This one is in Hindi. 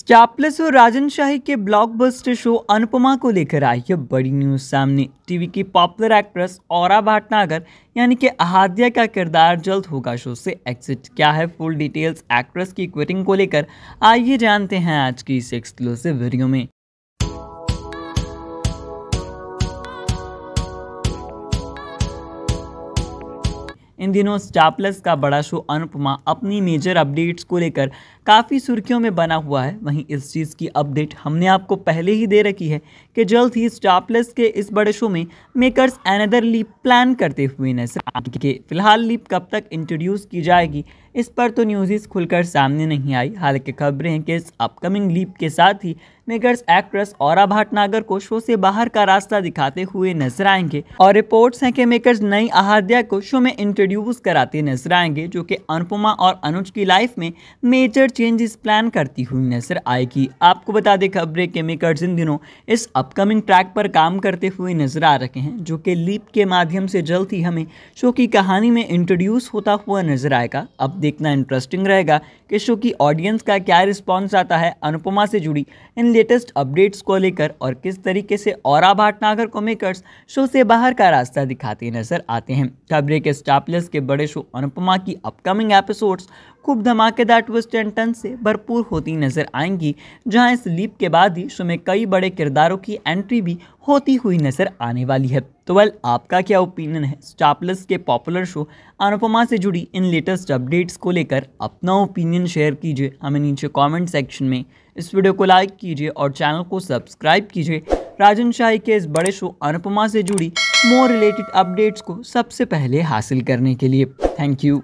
स्टार प्लस और राजन शाही के ब्लॉकबस्टर शो अनुपमा को लेकर आई है बड़ी न्यूज सामने टीवी की पॉपुलर एक्ट्रेस और भाटनागर यानी कि अहाद्या का किरदार जल्द होगा शो से एग्जिट क्या है फुल डिटेल्स एक्ट्रेस की क्विटिंग को लेकर आइए जानते हैं आज की इस एक्सक्लूसिव वीडियो में इन दिनों स्टार प्लस का बड़ा शो अनुपमा अपनी मेजर अपडेट्स को लेकर काफ़ी सुर्खियों में बना हुआ है वहीं इस चीज़ की अपडेट हमने आपको पहले ही दे रखी है कि जल्द ही स्टार प्लस के इस बड़े शो में मेकर्स एनदर लीप प्लान करते हुए नजर आ फिलहाल लीप कब तक इंट्रोड्यूस की जाएगी इस पर तो न्यूज़ खुलकर सामने नहीं आई हालांकि खबरें हैं कि इस अपकमिंग लीप के साथ ही मेगर्स एक्ट्रेस और भाटनागर को शो से बाहर का रास्ता दिखाते हुए नजर आएंगे और रिपोर्ट्स हैं कि मेकर्स नई आहाद्या को शो में इंट्रोड्यूस कराते नजर आएंगे जो कि अनुपमा और अनुज की लाइफ में मेजर चेंजेस प्लान करती हुई नजर आएगी आपको बता दें खबरें कि मेकर्स इन दिनों इस अपकमिंग ट्रैक पर काम करते हुए नजर आ रहे हैं जो कि लीप के माध्यम से जल्द ही हमें शो की कहानी में इंट्रोड्यूस होता हुआ नजर आएगा अब देखना इंटरेस्टिंग रहेगा कि शो की ऑडियंस का क्या रिस्पॉन्स आता है अनुपमा से जुड़ी इन लेटेस्ट अपडेट्स को लेकर और किस तरीके से और भाटनागर को मेकर्स शो से बाहर का रास्ता दिखाते नजर आते हैं खबरें के स्टापलेस के बड़े शो अनुपमा की अपकमिंग एपिसोड्स खूब धमाकेदार ट्विस्ट एंड टर्न से भरपूर होती नजर आएंगी जहां इस लीप के बाद ही शो में कई बड़े किरदारों की एंट्री भी होती हुई नजर आने वाली है तो वेल आपका क्या ओपिनियन है स्टापलस के पॉपुलर शो अनुपमा से जुड़ी इन लेटेस्ट अपडेट्स को लेकर अपना ओपिनियन शेयर कीजिए हमें नीचे कॉमेंट सेक्शन में इस वीडियो को लाइक कीजिए और चैनल को सब्सक्राइब कीजिए राजन शाही के इस बड़े शो अनुपमा से जुड़ी मोर रिलेटेड अपडेट्स को सबसे पहले हासिल करने के लिए थैंक यू